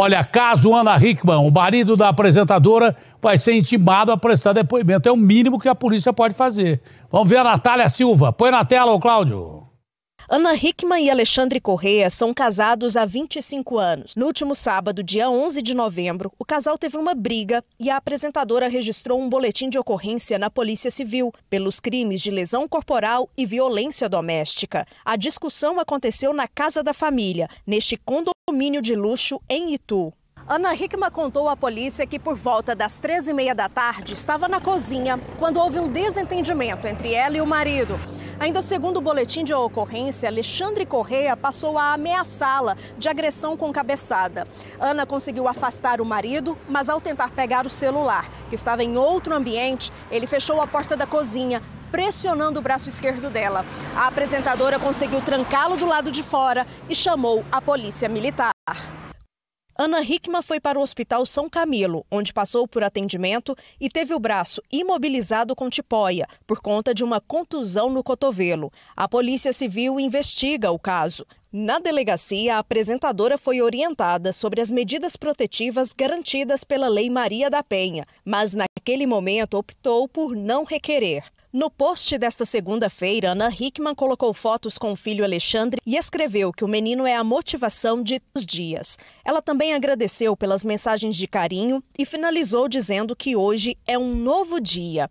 Olha, caso Ana Hickman, o marido da apresentadora, vai ser intimado a prestar depoimento. É o mínimo que a polícia pode fazer. Vamos ver a Natália Silva. Põe na tela, ô Cláudio. Ana Hickman e Alexandre Correa são casados há 25 anos. No último sábado, dia 11 de novembro, o casal teve uma briga e a apresentadora registrou um boletim de ocorrência na Polícia Civil pelos crimes de lesão corporal e violência doméstica. A discussão aconteceu na casa da família, neste condomínio de luxo em Itu. Ana Hickman contou à polícia que por volta das 13h30 da tarde estava na cozinha quando houve um desentendimento entre ela e o marido. Ainda segundo o boletim de ocorrência, Alexandre Correia passou a ameaçá-la de agressão com cabeçada. Ana conseguiu afastar o marido, mas ao tentar pegar o celular, que estava em outro ambiente, ele fechou a porta da cozinha, pressionando o braço esquerdo dela. A apresentadora conseguiu trancá-lo do lado de fora e chamou a polícia militar. Ana Hickman foi para o Hospital São Camilo, onde passou por atendimento e teve o braço imobilizado com tipóia por conta de uma contusão no cotovelo. A Polícia Civil investiga o caso. Na delegacia, a apresentadora foi orientada sobre as medidas protetivas garantidas pela Lei Maria da Penha, mas naquele momento optou por não requerer. No post desta segunda-feira, Ana Hickman colocou fotos com o filho Alexandre e escreveu que o menino é a motivação de os dias. Ela também agradeceu pelas mensagens de carinho e finalizou dizendo que hoje é um novo dia